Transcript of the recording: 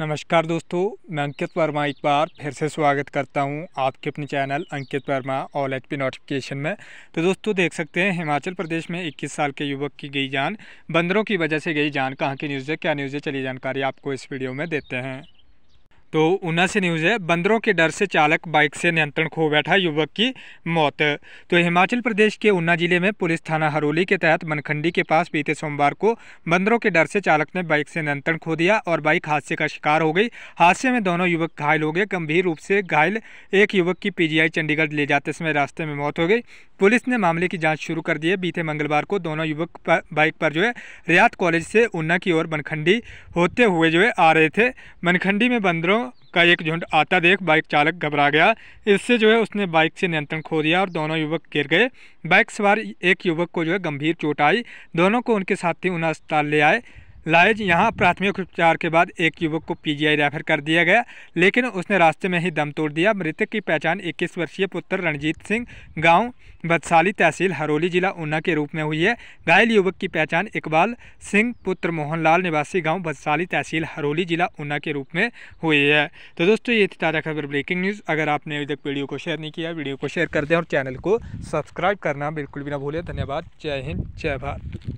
नमस्कार दोस्तों मैं अंकित वर्मा एक बार फिर से स्वागत करता हूं आपके अपने channel Ankit Verma all H P notification में तो दोस्तों देख सकते हैं हिमाचल प्रदेश में 21 साल के युवक की गई जान बंदरों की वजह से गई जान कहाँ की न्यूज़ है क्या न्यूज़ है चलिए जानकारी आपको इस वीडियो में देते हैं तो ऊना से न्यूज़ है बंदरों के डर से चालक बाइक से नियंत्रण खो बैठा युवक की मौत तो हिमाचल प्रदेश के ऊना जिले में पुलिस थाना हरोली के तहत मनखंडी के पास बीते सोमवार को बंदरों के डर से चालक ने बाइक से नियंत्रण खो दिया और बाइक हादसे का शिकार हो गई हादसे में दोनों युवक घायल हो गए गंभीर रूप से घायल एक युवक की पी चंडीगढ़ ले जाते समय रास्ते में मौत हो गई पुलिस ने मामले की जाँच शुरू कर दी है बीते मंगलवार को दोनों युवक बाइक पर जो है रियात कॉलेज से ऊना की ओर मनखंडी होते हुए जो है आ रहे थे मनखंडी में बंदरों वालों का एक झुंड आता देख बाइक चालक घबरा गया इससे जो है उसने बाइक से नियंत्रण खो दिया और दोनों युवक गिर गए बाइक सवार एक युवक को जो है गंभीर चोट आई दोनों को उनके साथ ही उन्हें अस्पताल ले आए लाइज यहाँ प्राथमिक उपचार के बाद एक युवक को पीजीआई रेफर कर दिया गया लेकिन उसने रास्ते में ही दम तोड़ दिया मृतक की पहचान 21 वर्षीय पुत्र रणजीत सिंह गांव बदसाली तहसील हरोली जिला ऊना के रूप में हुई है घायल युवक की पहचान इकबाल सिंह पुत्र मोहनलाल निवासी गाँव बदसाली तहसील हरोली जिला ऊना के रूप में हुई है तो दोस्तों ये थी ताज़ा खबर ब्रेकिंग न्यूज़ अगर आपने अभी तक वीडियो को शेयर नहीं किया वीडियो को शेयर कर दें और चैनल को सब्सक्राइब करना बिल्कुल भी ना भूलें धन्यवाद जय हिंद जय भारत